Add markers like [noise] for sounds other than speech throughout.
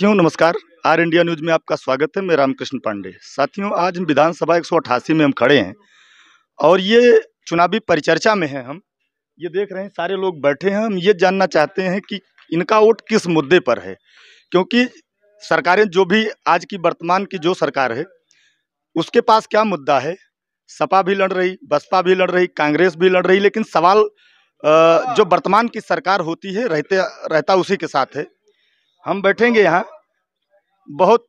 साथियों नमस्कार R India news में आपका स्वागत है मैं रामकृष्ण पांडे साथियों आज हम विधानसभा एक में हम खड़े हैं और ये चुनावी परिचर्चा में है हम ये देख रहे हैं सारे लोग बैठे हैं हम ये जानना चाहते हैं कि इनका वोट किस मुद्दे पर है क्योंकि सरकारें जो भी आज की वर्तमान की जो सरकार है उसके पास क्या मुद्दा है सपा भी लड़ रही बसपा भी लड़ रही कांग्रेस भी लड़ रही लेकिन सवाल जो वर्तमान की सरकार होती है रहते रहता उसी के साथ है हम बैठेंगे यहाँ बहुत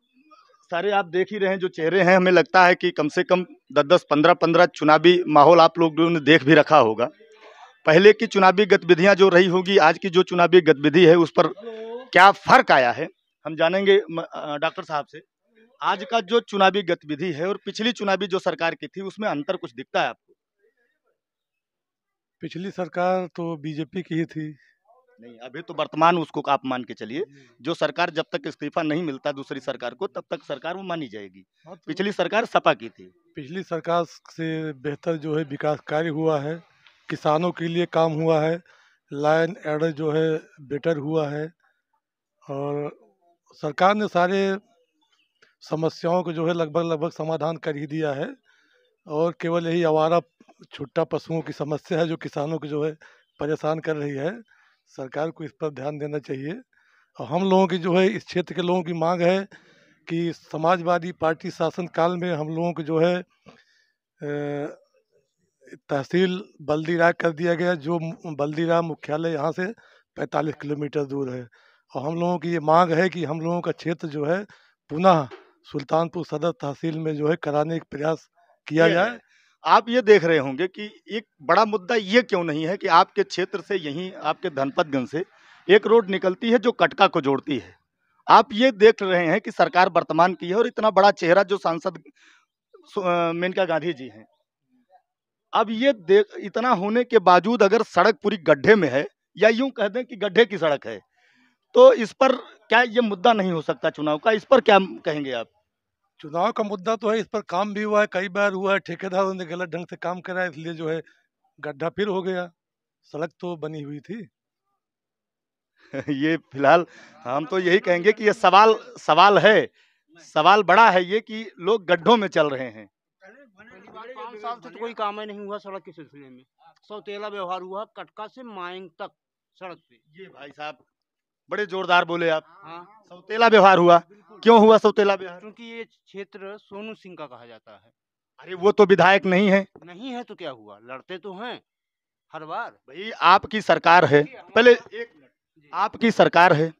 सारे आप देख ही रहे हैं जो चेहरे हैं हमें लगता है कि कम से कम दस दस पंद्रह पंद्रह चुनावी माहौल आप लोगों ने देख भी रखा होगा पहले की चुनावी गतिविधियां जो रही होगी आज की जो चुनावी गतिविधि है उस पर क्या फर्क आया है हम जानेंगे डॉक्टर साहब से आज का जो चुनावी गतिविधि है और पिछली चुनावी जो सरकार की थी उसमें अंतर कुछ दिखता है आपको पिछली सरकार तो बीजेपी की ही थी नहीं अभी तो वर्तमान उसको आप मान के चलिए जो सरकार जब तक इस्तीफा नहीं मिलता दूसरी सरकार को तब तक सरकार वो मानी जाएगी हाँ, तो पिछली सरकार सपा की थी पिछली सरकार से बेहतर जो है विकास कार्य हुआ है किसानों के लिए काम हुआ है लाइन एडर जो है बेटर हुआ है और सरकार ने सारे समस्याओं को जो है लगभग लगभग समाधान कर ही दिया है और केवल यही आवारा छुट्टा पशुओं की समस्या है जो किसानों को जो है परेशान कर रही है सरकार को इस पर ध्यान देना चाहिए और हम लोगों की जो है इस क्षेत्र के लोगों की मांग है कि समाजवादी पार्टी शासन काल में हम लोगों को जो है तहसील बल्दीरा कर दिया गया जो बल्दीरा मुख्यालय यहाँ से 45 किलोमीटर दूर है और हम लोगों की ये मांग है कि हम लोगों का क्षेत्र जो है पुनः सुल्तानपुर सदर तहसील में जो है कराने का प्रयास किया जाए आप ये देख रहे होंगे कि एक बड़ा मुद्दा ये क्यों नहीं है कि आपके क्षेत्र से यहीं आपके धनपतगंज से एक रोड निकलती है जो कटका को जोड़ती है आप ये देख रहे हैं कि सरकार वर्तमान की है और इतना बड़ा चेहरा जो सांसद मेनका गांधी जी हैं अब ये देख इतना होने के बावजूद अगर सड़क पूरी गड्ढे में है या यूं कह दें कि गड्ढे की सड़क है तो इस पर क्या ये मुद्दा नहीं हो सकता चुनाव का इस पर क्या कहेंगे आप चुनाव का मुद्दा तो है इस पर काम भी हुआ है कई बार हुआ है ठेकेदारों ने गलत ढंग से काम करा इसलिए जो है गड्ढा फिर हो गया सड़क तो बनी हुई थी [laughs] ये फिलहाल हम तो यही कहेंगे कि ये सवाल सवाल है सवाल बड़ा है ये कि लोग गड्ढों में चल रहे हैं पाँच साल से तो कोई काम ही नहीं हुआ सड़क के सिलसिले में सौतेला व्यवहार हुआ कटका से माइंग तक सड़क पे ये भाई साहब बड़े जोरदार बोले आप हाँ। सौतेला व्यवहार हुआ क्यों हुआ सौतेला व्यवहार क्योंकि ये क्षेत्र सोनू सिंह का कहा जाता है अरे वो तो विधायक नहीं है नहीं है तो क्या हुआ लड़ते तो हैं हर बार भाई आपकी सरकार है पहले एक आपकी सरकार है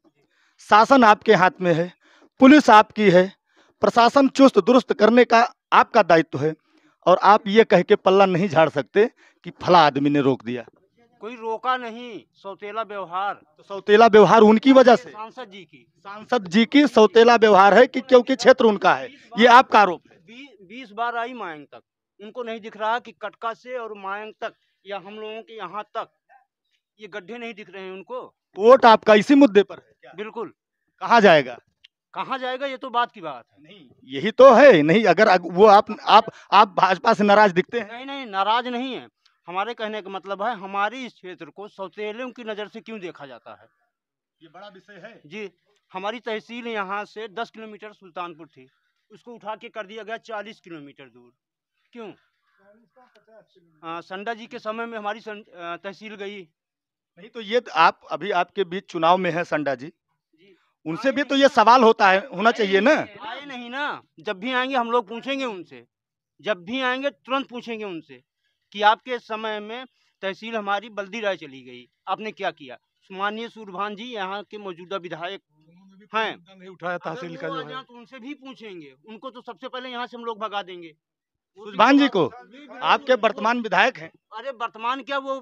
शासन आपके हाथ में है पुलिस आपकी है प्रशासन चुस्त दुरुस्त करने का आपका दायित्व है और आप ये कह के पल्ला नहीं झाड़ सकते कि फला आदमी ने रोक दिया कोई रोका नहीं सौतेला व्यवहार तो सौतेला व्यवहार उनकी वजह से सांसद जी की सांसद जी की सौतेला व्यवहार है कि क्योंकि क्षेत्र उनका है ये आपका आरोप है बीस बार आई मायंग तक उनको नहीं दिख रहा कि कटका से और मायंग तक या हम लोगों के यहाँ तक ये गड्ढे नहीं दिख रहे हैं उनको वोट आपका इसी मुद्दे पर है बिल्कुल कहा जाएगा कहाँ जाएगा ये तो बात की बात है नहीं यही तो है नहीं अगर वो आप आप आप भाजपा से नाराज दिखते हैं नहीं नहीं नाराज नहीं है हमारे कहने का मतलब है हमारे इस क्षेत्र को सौतेलों की नज़र से क्यों देखा जाता है ये बड़ा विषय है जी हमारी तहसील यहाँ से दस किलोमीटर सुल्तानपुर थी उसको उठा के कर दिया गया चालीस किलोमीटर दूर क्यों हाँ, संडा जी के समय में हमारी तहसील गई नहीं तो ये तो आप अभी आपके बीच चुनाव में है संडा जी उनसे भी तो ये सवाल होता है होना चाहिए ना आए नहीं ना जब भी आएंगे हम लोग पूछेंगे उनसे जब भी आएंगे तुरंत पूछेंगे उनसे कि आपके समय में तहसील हमारी बल्दी राय चली गई आपने क्या किया माननीय सूरभान जी यहाँ के मौजूदा विधायक हैं नहीं उठाया तहसील का जो है तो उनसे भी पूछेंगे उनको तो सबसे पहले यहाँ से हम लोग भगा देंगे सूरभान जी को आपके वर्तमान विधायक हैं अरे वर्तमान क्या वो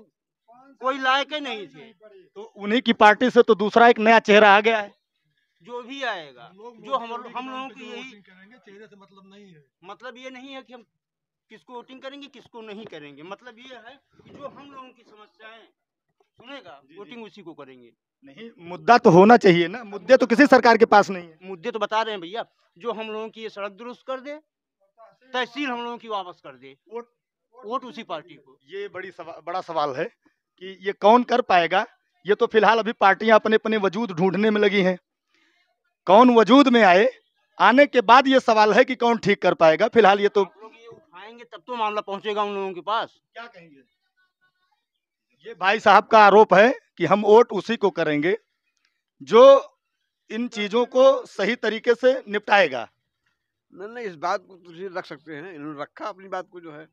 कोई लायक ही नहीं थे तो उन्हीं की पार्टी से तो दूसरा एक नया चेहरा आ गया है जो भी आएगा जो हम हम लोगों तो की यही चेहरे से मतलब नहीं है मतलब ये नहीं है कि हम किसको वोटिंग करेंगे किसको नहीं करेंगे मतलब ये है कि जो हम लोगों की समस्याएं सुनेगा वोटिंग उसी को करेंगे नहीं मुद्दा तो होना चाहिए ना मुद्दे तो किसी सरकार के पास नहीं है मुद्दे तो बता रहे हैं भैया जो हम लोगों की ये सड़क दुरुस्त कर दे तहसील हम लोगों की वापस कर दे वोट उसी पार्टी को ये बड़ी सवा, बड़ा सवाल है कि ये कौन कर पाएगा ये तो फिलहाल अभी पार्टियां अपने अपने वजूद ढूंढने में लगी हैं कौन वजूद में आए आने के बाद ये सवाल है कि कौन ठीक कर पाएगा फिलहाल ये तो उठाएंगे तब तो मामला पहुंचेगा उन लोगों के पास क्या कहेंगे ये भाई साहब का आरोप है कि हम वोट उसी को करेंगे जो इन चीजों को सही तरीके से निपटाएगा नहीं नहीं इस बात को तो रख सकते हैं इन्होंने रखा अपनी बात को जो है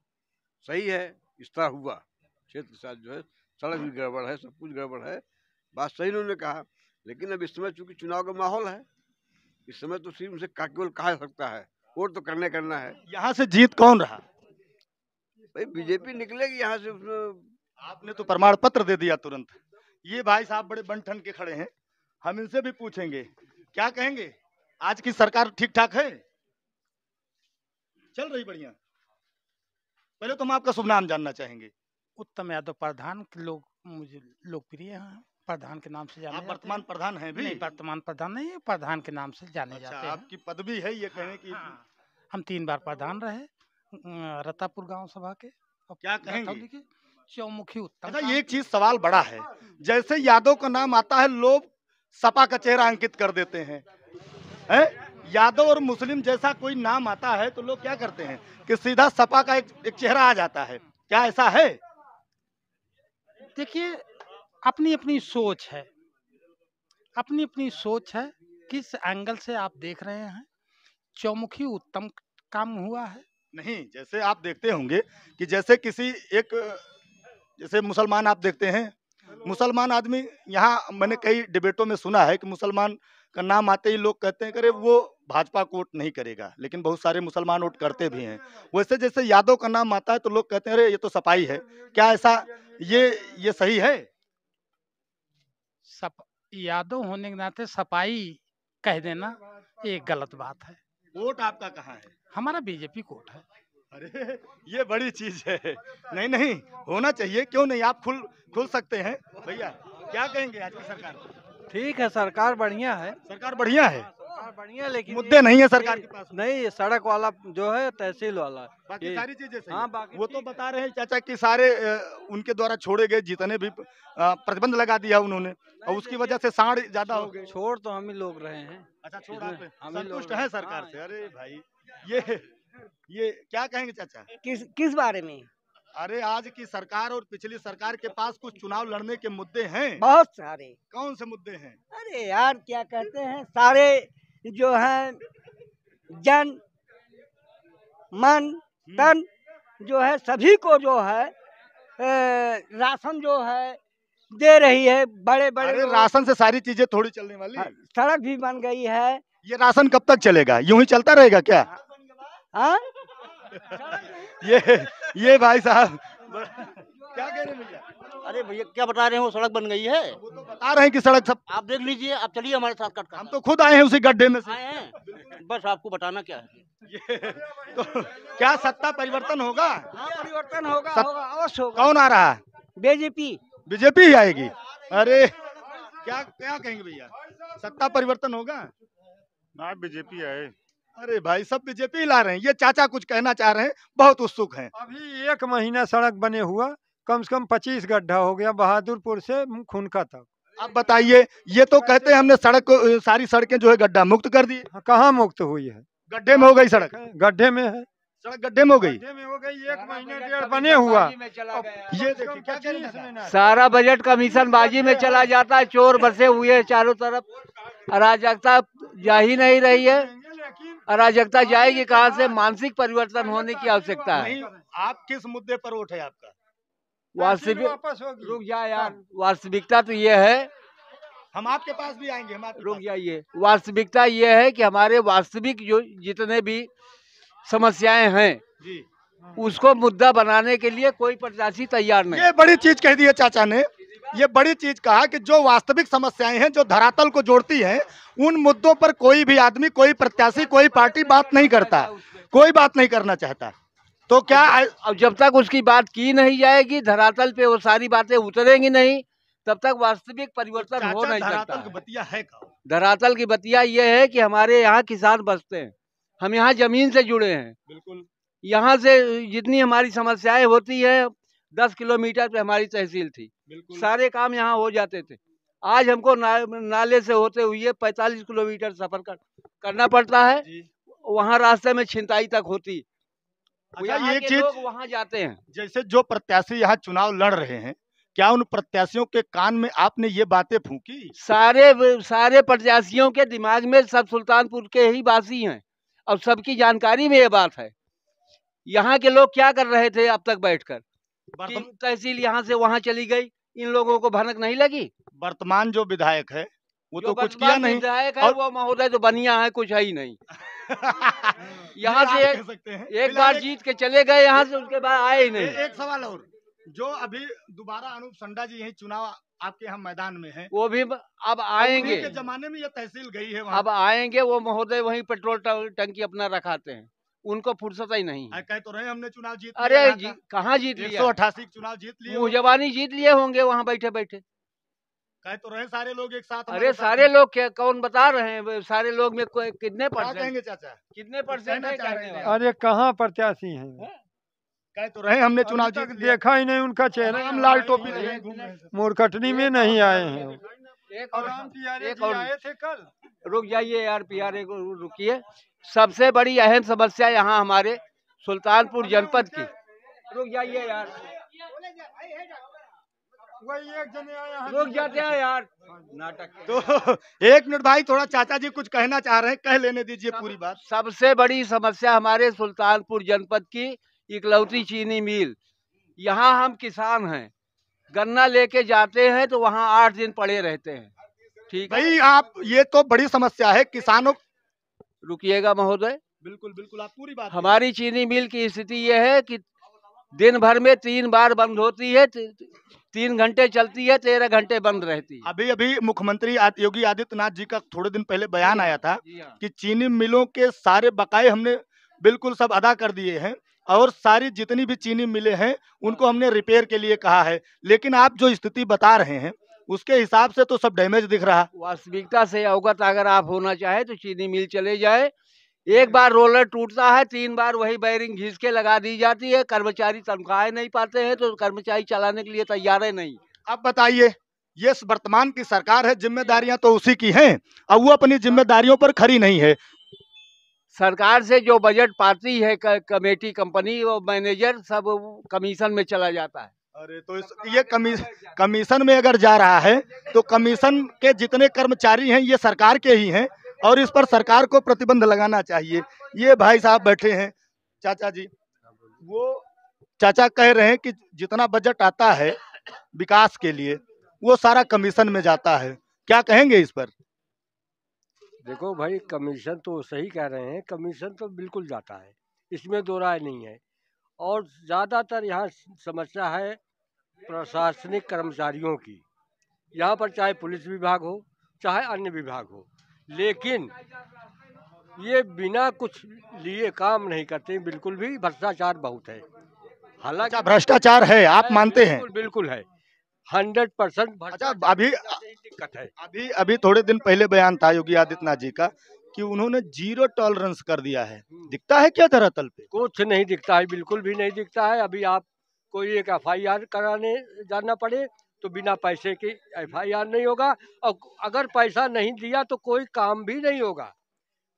सही है इस तरह हुआ क्षेत्र के साथ जो है सड़क भी गड़बड़ है सब कुछ गड़बड़ है बात सही उन्होंने कहा लेकिन अब इस समय चूंकि चुनाव का माहौल है इस समय तो सिर्फ उनसे केवल कहा सकता है वोट तो करने करना है यहाँ से जीत कौन रहा भाई बीजेपी निकलेगी यहाँ से आपने तो प्रमाण पत्र दे दिया तुरंत ये भाई साहब बड़े बंठन के खड़े हैं हम इनसे भी पूछेंगे क्या कहेंगे आज की सरकार ठीक ठाक है चल रही बढ़िया पहले तो हम आपका शुभ नाम जानना चाहेंगे उत्तम यादव प्रधान लोग मुझे लोकप्रिय हैं प्रधान के नाम से जाने आप वर्तमान प्रधान हैं भी वर्तमान प्रधान नहीं है प्रधान के नाम से जाने अच्छा, जाते हैं आपकी पदवी है ये कहने हाँ, की हाँ, हम तीन बार प्रधान रहे रतापुर गांव सभा के क्या कहेंगे चौमुखी उत्तर अच्छा ये एक चीज सवाल बड़ा है जैसे यादव का नाम आता है लोग सपा का चेहरा अंकित कर देते हैं है? यादव और मुस्लिम जैसा कोई नाम आता है तो लोग क्या करते हैं कि सीधा सपा का एक, एक चेहरा आ जाता है क्या ऐसा है देखिए अपनी अपनी सोच है अपनी अपनी सोच है किस एंगल से आप देख रहे हैं चौमुखी उत्तम काम हुआ है नहीं जैसे आप देखते होंगे कि जैसे किसी एक जैसे मुसलमान आप देखते हैं मुसलमान आदमी यहाँ मैंने कई डिबेटों में सुना है कि मुसलमान का नाम आते ही लोग कहते हैं करे वो भाजपा को वोट नहीं करेगा लेकिन बहुत सारे मुसलमान वोट करते भी हैं वैसे जैसे यादव का नाम आता है तो लोग कहते हैं अरे ये तो सफाई है क्या ऐसा ये ये सही है सप यादव होने के नाते सपाई कह देना ये गलत बात है वोट आपका कहाँ है हमारा बीजेपी कोट है अरे ये बड़ी चीज है नहीं नहीं होना चाहिए क्यों नहीं आप खुल खुल सकते हैं भैया क्या कहेंगे आज की सरकार ठीक है सरकार बढ़िया है सरकार बढ़िया है हाँ, बढ़िया लेकिन मुद्दे नहीं है सरकार के पास नहीं सड़क वाला जो है तहसील वाला बाकी सारी चीजें हाँ बाकी वो तो बता रहे हैं चाचा कि सारे उनके द्वारा छोड़े गए जितने भी प्रतिबंध लगा दिया उन्होंने और उसकी वजह से साढ़ ज्यादा हो गए छोड़ तो हम ही लोग रहे हैं अच्छा छोड़ हम संतुष्ट है सरकार हाँ, से अरे भाई ये ये क्या कहेंगे चाचा किस किस बारे में अरे आज की सरकार और पिछली सरकार के पास कुछ चुनाव लड़ने के मुद्दे हैं बहुत सारे कौन से मुद्दे हैं अरे यार क्या कहते हैं सारे जो है जन मन हम्म। तन जो है सभी को जो है राशन जो है दे रही है बड़े बड़े राशन से सारी चीजें थोड़ी चलने वाली हाँ, सड़क भी बन गई है ये राशन कब तक चलेगा यूं ही चलता रहेगा क्या हाँ? ये ये भाई साहब क्या कह रहे भैया अरे भैया क्या बता रहे हो सड़क बन गई है वो तो बता रहे हैं कि सड़क सब आप देख लीजिए आप चलिए हमारे साथ कट हम तो खुद आए हैं उसी गड्ढे में से आए हैं बस आपको बताना क्या है तो क्या सत्ता परिवर्तन होगा हाँ, परिवर्तन होगा अवश्य होगा कौन आ रहा है बीजेपी बीजेपी ही आएगी अरे क्या क्या कहेंगे भैया सत्ता परिवर्तन होगा ना हाँ, बीजेपी आए अरे भाई सब बीजेपी ला रहे हैं ये चाचा कुछ कहना चाह रहे हैं बहुत उत्सुक हैं अभी एक महीना सड़क बने हुआ कम से कम पच्चीस गड्ढा हो गया बहादुरपुर से खुनका तक अब बताइए ये तो कहते हैं हमने सड़क को सारी सड़कें जो है गड्ढा मुक्त कर दी हाँ, कहाँ मुक्त हुई है गड्ढे में हो गई सड़क गड्ढे में है सड़क गड्ढे में हो गई में हो गई एक महीने डेढ़ बने हुआ ये सारा बजट कमीशन बाजी में चला जाता है चोर बसे हुए है चारों तरफ अराजकता जा ही नहीं रही है अराजकता जाएगी कहाँ से मानसिक परिवर्तन होने की आवश्यकता है आप किस मुद्दे पर उठे आपका हाँ, वास्तविक रुक जा यार हाँ। वास्तविकता तो ये है हम आपके पास भी आएंगे हम रुक जाइए वास्तविकता ये है कि हमारे वास्तविक जो जितने भी समस्याएं हैं जी उसको मुद्दा बनाने के लिए कोई प्रत्याशी तैयार नहीं ये बड़ी चीज कह दी है चाचा ने ये बड़ी चीज कहा कि जो वास्तविक समस्याएं हैं जो धरातल को जोड़ती हैं उन मुद्दों पर कोई भी आदमी कोई प्रत्याशी कोई पार्टी बात नहीं करता कोई बात नहीं करना चाहता तो क्या जब तक उसकी बात की नहीं जाएगी धरातल पे वो सारी बातें उतरेंगी नहीं तब तक वास्तविक परिवर्तन हो नहीं सकता बतिया है धरातल की बतिया ये है कि हमारे यहाँ किसान बसते हैं हम यहाँ जमीन से जुड़े हैं बिल्कुल यहाँ से जितनी हमारी समस्याएं होती है दस किलोमीटर पे हमारी तहसील थी सारे काम यहाँ हो जाते थे आज हमको ना, नाले से होते हुए पैतालीस किलोमीटर सफर कर, करना पड़ता है वहाँ रास्ते में छिंताई तक होती है अच्छा ये चीज वहाँ जाते हैं जैसे जो प्रत्याशी यहाँ चुनाव लड़ रहे हैं क्या उन प्रत्याशियों के कान में आपने ये बातें फूकी सारे सारे प्रत्याशियों के दिमाग में सब सुल्तानपुर के ही वासी हैं और सबकी जानकारी में ये बात है यहाँ के लोग क्या कर रहे थे अब तक बैठकर तहसील यहाँ से वहाँ चली गई इन लोगों को भनक नहीं लगी वर्तमान जो विधायक है वो तो कुछ किया नहीं विधायक है और... वो महोदय तो बनिया है कुछ है ही नहीं [laughs] [laughs] यहाँ से एक, सकते हैं एक बार जीत के चले गए यहाँ से उसके बाद आए ही नहीं एक सवाल और जो अभी दोबारा अनूप संडा जी यही चुनाव आपके यहाँ मैदान में है वो भी अब आएंगे के जमाने में ये तहसील गई है अब आएंगे वो महोदय वही पेट्रोल टंकी अपना रखाते हैं उनको फुर्सत ही नहीं कह तो रहे हमने चुनाव जीत अरे जी, कहाँ जीत लिया सौ अठासी चुनाव जीत लिए जवानी जीत लिए होंगे वहाँ बैठे बैठे कह तो रहे सारे लोग एक साथ अरे सारे लोग क्या कौन बता रहे हैं सारे लोग में कितने परसेंट चाचा कितने परसेंट अरे कहाँ प्रत्याशी है कह तो रहे हमने चुनाव तक देखा ही नहीं उनका चेहरा हम लाल टोपी मोरकटनी में नहीं आए हैं एक और आए थे कल रुक जाइए यार आर एक रुकिए सबसे बड़ी अहम समस्या यहाँ हमारे सुल्तानपुर जनपद की रुक जाइए यार वही एक जने आया जाते हैं यार नाटक तो [laughs] एक मिनट भाई थोड़ा चाचा जी कुछ कहना चाह रहे हैं कह लेने दीजिए पूरी बात सबसे बड़ी समस्या हमारे सुल्तानपुर जनपद की इकलौती चीनी मिल यहाँ हम किसान हैं गन्ना लेके जाते हैं तो वहाँ आठ दिन पड़े रहते हैं ठीक भाई आप ये तो बड़ी समस्या है किसानों रुकिएगा महोदय बिल्कुल बिल्कुल आप पूरी बात हमारी चीनी मिल की स्थिति ये है कि दिन भर में तीन बार बंद होती है तीन घंटे चलती है तेरह घंटे बंद रहती है अभी अभी मुख्यमंत्री योगी आदित्यनाथ जी का थोड़े दिन पहले बयान आया था हाँ। कि चीनी मिलों के सारे बकाए हमने बिल्कुल सब अदा कर दिए हैं और सारी जितनी भी चीनी मिले हैं उनको हाँ। हमने रिपेयर के लिए कहा है लेकिन आप जो स्थिति बता रहे हैं उसके हिसाब से तो सब डैमेज दिख रहा वास्तविकता से अवगत अगर आप होना चाहे तो चीनी मिल चले जाए एक बार रोलर टूटता है तीन बार वही बैरिंग घिस के लगा दी जाती है कर्मचारी तनख्वाहें नहीं पाते हैं तो कर्मचारी चलाने के लिए तैयार है नहीं अब बताइए ये वर्तमान की सरकार है जिम्मेदारियां तो उसी की हैं अब वो अपनी जिम्मेदारियों पर खरी नहीं है सरकार से जो बजट पाती है कमेटी कंपनी और मैनेजर सब कमीशन में चला जाता है अरे तो इस ये कमीशन कमीशन में अगर जा रहा है तो कमीशन के जितने कर्मचारी हैं ये सरकार के ही हैं और इस पर सरकार को प्रतिबंध लगाना चाहिए ये भाई साहब बैठे हैं चाचा जी वो चाचा कह रहे हैं कि जितना बजट आता है विकास के लिए वो सारा कमीशन में जाता है क्या कहेंगे इस पर देखो भाई कमीशन तो सही कह रहे हैं कमीशन तो बिल्कुल जाता है इसमें दो राय नहीं है और ज़्यादातर यहाँ समस्या है प्रशासनिक कर्मचारियों की यहाँ पर चाहे पुलिस विभाग हो चाहे अन्य विभाग हो लेकिन ये बिना कुछ लिए काम नहीं करते बिल्कुल भी भ्रष्टाचार बहुत है हालांकि अच्छा, भ्रष्टाचार है आप मानते हैं बिल्कुल है हंड्रेड परसेंट अच्छा, अभी दिक्कत है अभी अभी थोड़े दिन पहले बयान था योगी आदित्यनाथ जी का कि उन्होंने जीरो टॉलरेंस कर दिया है हम्म। दिखता है क्या धरातल पे कुछ नहीं दिखता है बिल्कुल भी नहीं दिखता है अभी आप कोई एक एफ कराने जाना पड़े तो बिना पैसे के एफआईआर नहीं होगा और अगर पैसा नहीं दिया तो कोई काम भी नहीं होगा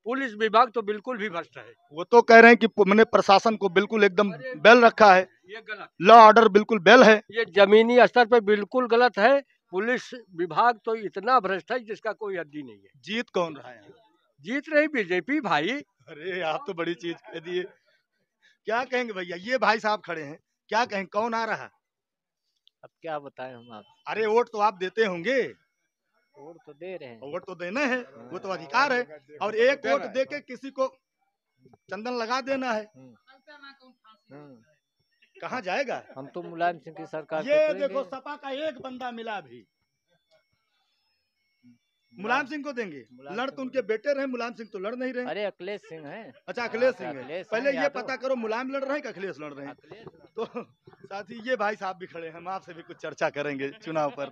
पुलिस विभाग तो बिल्कुल भी भ्रष्ट है वो तो कह रहे हैं कि मैंने प्रशासन को बिल्कुल एकदम बेल रखा है ये गलत लॉ ऑर्डर बिल्कुल बेल है ये जमीनी स्तर पर बिल्कुल गलत है पुलिस विभाग तो इतना भ्रष्ट है जिसका कोई हद्दी नहीं है जीत कौन रहा है जीत रही बीजेपी भाई अरे आप तो बड़ी चीज कह दिए क्या कहेंगे भैया ये भाई साहब खड़े हैं क्या कहें कौन आ रहा अब क्या बताएं हम आप अरे वोट तो आप देते होंगे वोट तो दे रहे हैं वोट तो देना है वो तो अधिकार है हाँ। और एक वोट दे के किसी को चंदन लगा देना है हम्म। हम्म। कहाँ जाएगा हम तो मुलायम सिंह की सरकार ये तो देखो सपा का एक बंदा मिला भी मुलायम सिंह को देंगे लड़ तो उनके बेटे रहे मुलायम सिंह तो लड़ नहीं रहे अरे अखिलेश सिंह है अच्छा अखिलेश हाँ, सिंह है पहले ये पता करो मुलायम लड़ रहे हैं कि अखिलेश लड़ रहे हैं तो साथ ही ये भाई साहब भी खड़े हैं हम आपसे भी कुछ चर्चा करेंगे चुनाव पर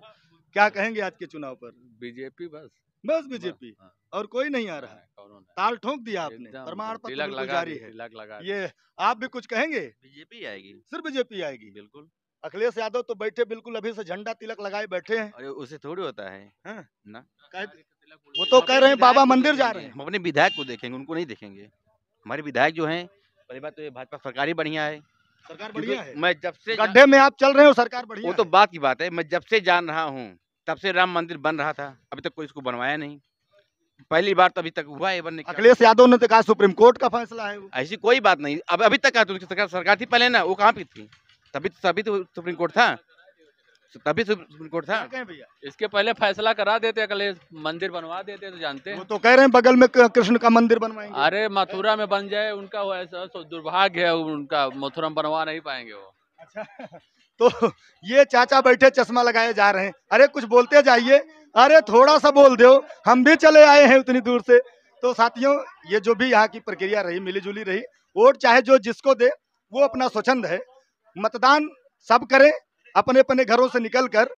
क्या कहेंगे आज के चुनाव पर बीजेपी बस बस बीजेपी हाँ। और कोई नहीं आ रहा है ताल ठोक दिया आपने प्रमाण पत्र जारी है ये आप भी कुछ कहेंगे बीजेपी आएगी सिर्फ बीजेपी आएगी बिल्कुल अखिलेश यादव तो बैठे बिल्कुल अभी से झंडा तिलक लगाए बैठे हैं अरे उसे थोड़ी होता है, हाँ। ना तो वो तो कह रहे हैं बाबा मंदिर जा रहे हैं हम अपने विधायक को देखेंगे उनको नहीं देखेंगे हमारे विधायक जो है पहली बात तो ये भाजपा सरकार ही बढ़िया है सरकार बढ़िया है मैं जब से गड्ढे में आप चल रहे हो सरकार बढ़िया वो तो बात की बात है मैं जब से जान रहा हूँ तब से राम मंदिर बन रहा था अभी तक कोई इसको बनवाया नहीं पहली बार तो अभी तक हुआ है बनने अखिलेश यादव ने तो कहा सुप्रीम कोर्ट का फैसला है ऐसी कोई बात नहीं अब अभी तक कहा तो सरकार थी पहले ना वो कहाँ पे थी तभी तो, तभी तो सुप्रीम कोर्ट था तभी तो सुप्रीम कोर्ट था भैया इसके पहले फैसला करा देते अगले मंदिर बनवा देते तो जानते वो तो कह रहे हैं बगल में कृष्ण का मंदिर बनवाएंगे अरे मथुरा में बन जाए उनका वो ऐसा दुर्भाग्य है उनका मथुरा में बनवा नहीं पाएंगे वो अच्छा [laughs] तो ये चाचा बैठे चश्मा लगाए जा रहे हैं अरे कुछ बोलते जाइए अरे थोड़ा सा बोल दो हम भी चले आए हैं उतनी दूर से तो साथियों ये जो भी यहाँ की प्रक्रिया रही मिली रही वोट चाहे जो जिसको दे वो अपना स्वच्छंद है मतदान सब करें अपने अपने घरों से निकलकर